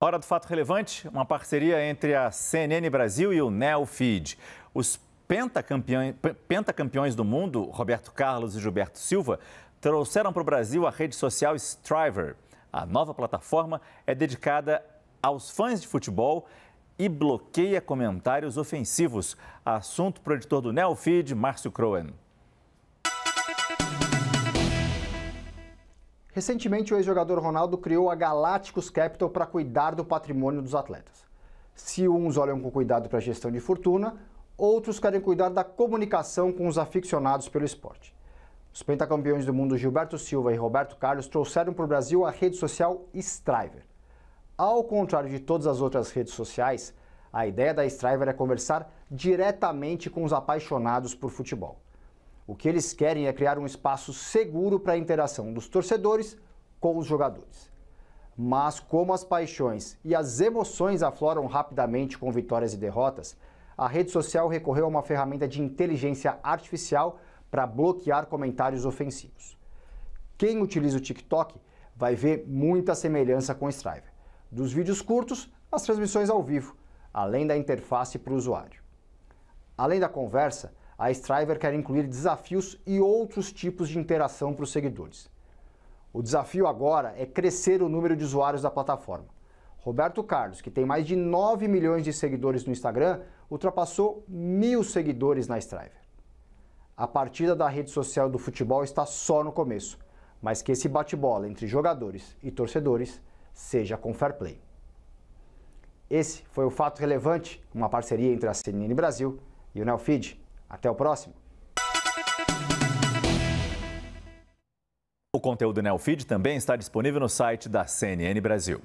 Hora do Fato Relevante, uma parceria entre a CNN Brasil e o Neofeed. Os pentacampeões, pentacampeões do mundo, Roberto Carlos e Gilberto Silva, trouxeram para o Brasil a rede social Striver. A nova plataforma é dedicada aos fãs de futebol e bloqueia comentários ofensivos. Assunto para o editor do Neofeed, Márcio Croen. Recentemente, o ex-jogador Ronaldo criou a Galácticos Capital para cuidar do patrimônio dos atletas. Se uns olham com cuidado para a gestão de fortuna, outros querem cuidar da comunicação com os aficionados pelo esporte. Os pentacampeões do mundo Gilberto Silva e Roberto Carlos trouxeram para o Brasil a rede social Striver. Ao contrário de todas as outras redes sociais, a ideia da Striver é conversar diretamente com os apaixonados por futebol. O que eles querem é criar um espaço seguro para a interação dos torcedores com os jogadores. Mas como as paixões e as emoções afloram rapidamente com vitórias e derrotas, a rede social recorreu a uma ferramenta de inteligência artificial para bloquear comentários ofensivos. Quem utiliza o TikTok vai ver muita semelhança com o Striver. dos vídeos curtos às transmissões ao vivo, além da interface para o usuário. Além da conversa, a Striver quer incluir desafios e outros tipos de interação para os seguidores. O desafio agora é crescer o número de usuários da plataforma. Roberto Carlos, que tem mais de 9 milhões de seguidores no Instagram, ultrapassou mil seguidores na Striver. A partida da rede social do futebol está só no começo, mas que esse bate-bola entre jogadores e torcedores seja com fair play. Esse foi o Fato Relevante, uma parceria entre a CNN Brasil e o Nelfeed. Até o próximo! O conteúdo Neofeed também está disponível no site da CNN Brasil.